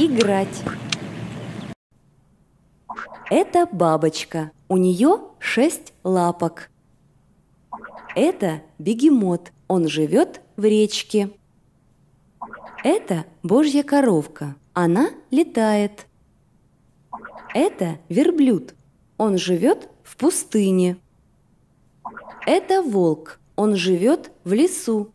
Играть. Это бабочка. У нее шесть лапок. Это бегемот. Он живет в речке. Это божья коровка. Она летает. Это верблюд. Он живет в пустыне. Это волк. Он живет в лесу.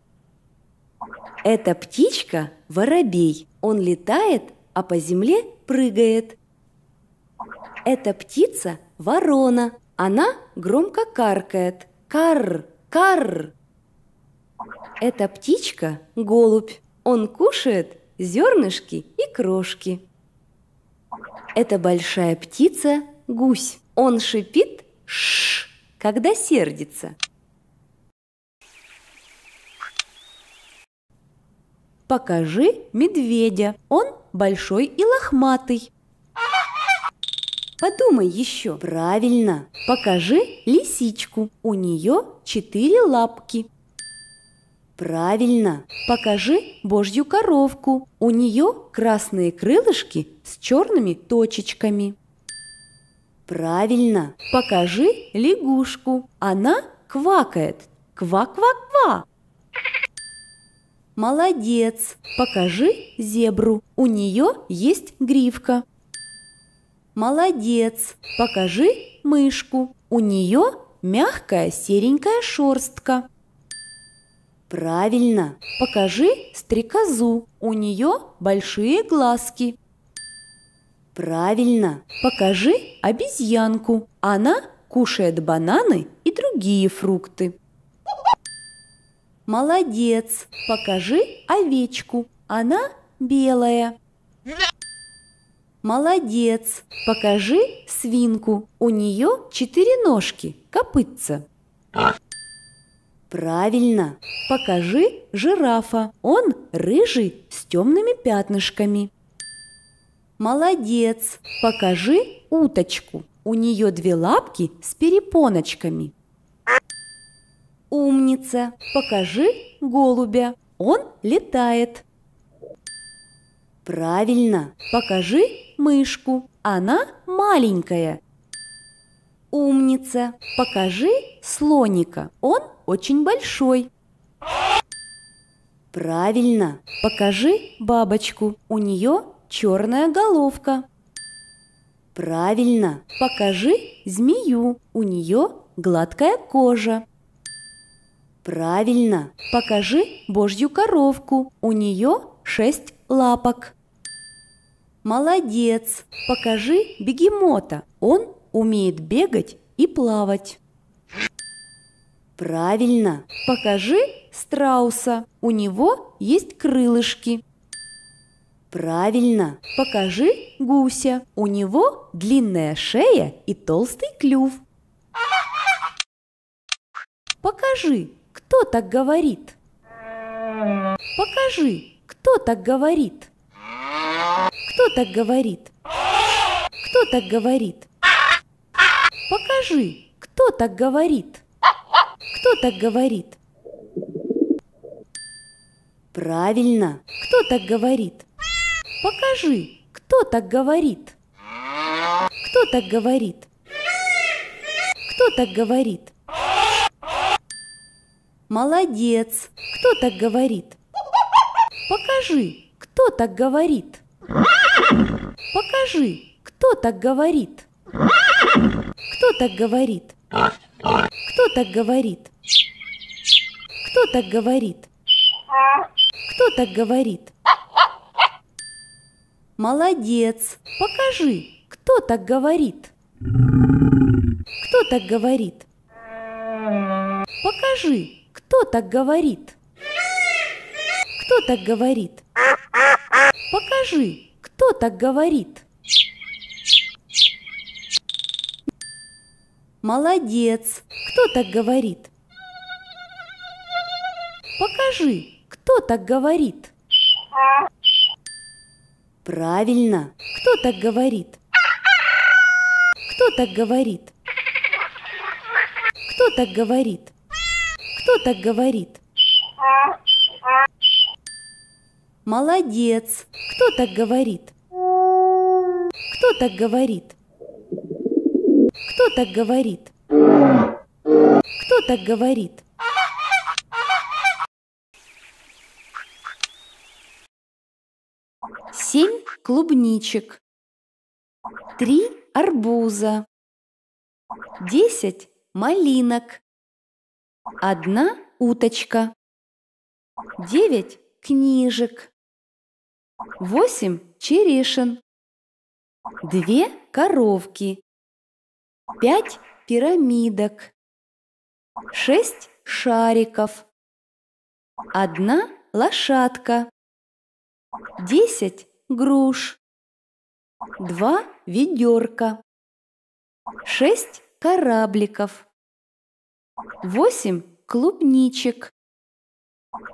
Это птичка – воробей. Он летает а по земле прыгает. Эта птица – ворона. Она громко каркает. Карр, карр. Эта птичка – голубь. Он кушает зернышки и крошки. Это большая птица – гусь. Он шипит шш, когда сердится. Покажи медведя. Он большой и лохматый. Подумай еще. Правильно. Покажи лисичку. У нее четыре лапки. Правильно. Покажи божью коровку. У нее красные крылышки с черными точечками. Правильно. Покажи лягушку. Она квакает. Ква-ква-ква. Молодец! Покажи зебру. У нее есть гривка. Молодец! Покажи мышку. У нее мягкая серенькая шерстка. Правильно! Покажи стрекозу. У нее большие глазки. Правильно! Покажи обезьянку. Она кушает бананы и другие фрукты. Молодец! Покажи овечку. Она белая. Молодец! Покажи свинку. У нее четыре ножки, копытца. Правильно! Покажи жирафа. Он рыжий с темными пятнышками. Молодец! Покажи уточку. У нее две лапки с перепоночками. Умница! Покажи голубя. Он летает. Правильно! Покажи мышку. Она маленькая. Умница! Покажи слоника. Он очень большой. Правильно! Покажи бабочку. У нее черная головка. Правильно! Покажи змею. У нее гладкая кожа. Правильно. Покажи божью коровку. У нее шесть лапок. Молодец. Покажи бегемота. Он умеет бегать и плавать. Правильно. Покажи страуса. У него есть крылышки. Правильно. Покажи гуся. У него длинная шея и толстый клюв. Покажи кто так говорит? Покажи, кто так говорит? Кто так говорит? Кто так говорит? Покажи, кто так говорит? Кто так говорит? Правильно, кто так говорит? Покажи, кто так говорит? Кто так говорит? Кто так говорит? Молодец! Кто так говорит? Покажи, кто так говорит? Покажи, кто так говорит? Кто так говорит? Кто так говорит? Кто так говорит? Кто так говорит? Молодец! Покажи, кто так говорит? Кто так говорит? Покажи, кто так говорит? Кто так говорит? Покажи, кто так говорит? Молодец! Кто так говорит? Покажи, кто так говорит? Правильно! Кто так говорит? Кто так говорит? Кто так говорит? Кто так говорит? Молодец. Кто так говорит? Кто так говорит? Кто так говорит? Кто так говорит? Семь клубничек. Три арбуза. Десять малинок. Одна уточка. Девять книжек. Восемь черешин. Две коровки. Пять пирамидок. Шесть шариков. Одна лошадка. Десять груш. Два ведерка. Шесть корабликов. Восемь клубничек,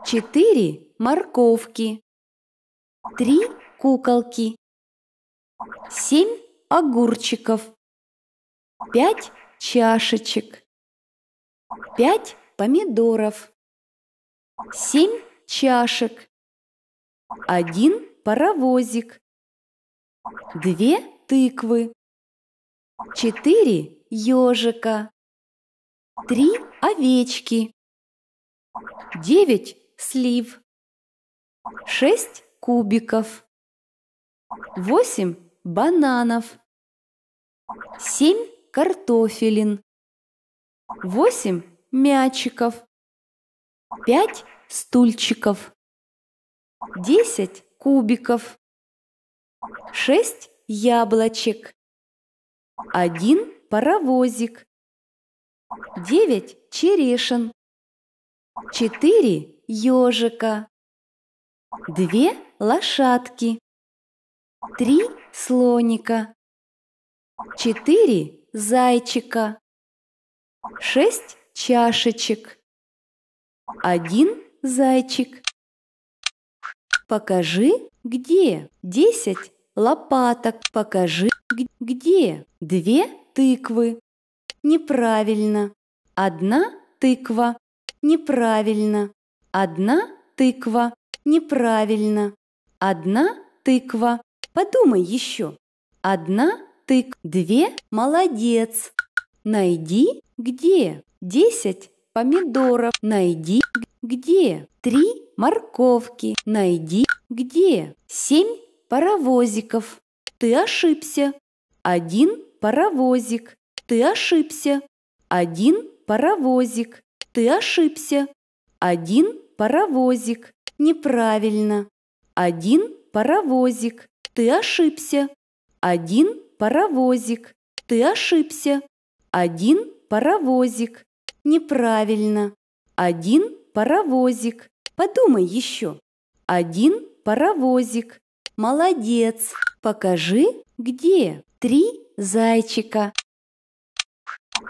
четыре морковки, три куколки, семь огурчиков, пять чашечек, пять помидоров, семь чашек, один паровозик, две тыквы, четыре ежика, Три овечки. Девять слив. Шесть кубиков. Восемь бананов. Семь картофелин. Восемь мячиков. Пять стульчиков. Десять кубиков. Шесть яблочек. Один паровозик девять черешин, четыре ежика, две лошадки, три слоника, четыре зайчика, шесть чашечек, один зайчик. Покажи, где десять лопаток. Покажи, где две тыквы неправильно. Одна тыква, неправильно. Одна тыква, неправильно. Одна тыква. Подумай еще. Одна тык, две, молодец. Найди где? Десять помидоров. Найди где? Три морковки. Найди где? Семь паровозиков. Ты ошибся. Один паровозик. Ты ошибся. Один паровозик. Ты ошибся. Один паровозик. Неправильно. Один паровозик. Ты ошибся. Один паровозик. Ты ошибся. Один паровозик. Неправильно. Один паровозик. Подумай еще. Один паровозик. Молодец. Покажи, где три зайчика.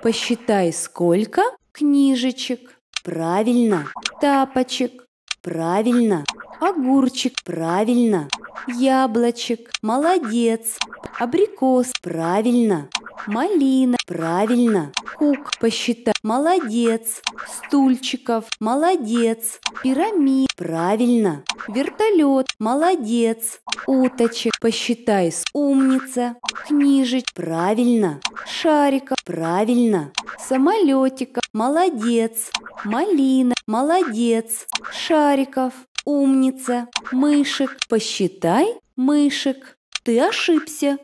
Посчитай, сколько книжечек. Правильно. Тапочек. Правильно. Огурчик. Правильно. Яблочек. Молодец. Абрикос. Правильно. Малина. Правильно кук посчитать. Молодец. Стульчиков. Молодец. Пирамид. Правильно. Вертолет. Молодец. Уточек. Посчитай. Умница. Книжеч. Правильно. Шарика. Правильно. Самолетика. Молодец. Малина. Молодец. Шариков. Умница. Мышек. Посчитай. Мышек. Ты ошибся.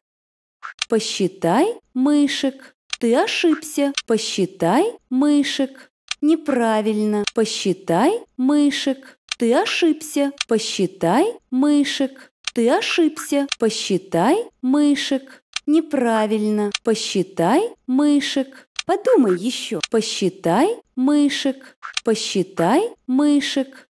Посчитай мышек. Ты ошибся. Посчитай мышек. Неправильно. Посчитай мышек. Ты ошибся. Посчитай мышек. Ты ошибся. Посчитай мышек. Неправильно. Посчитай мышек. Подумай еще. Посчитай мышек. Посчитай мышек.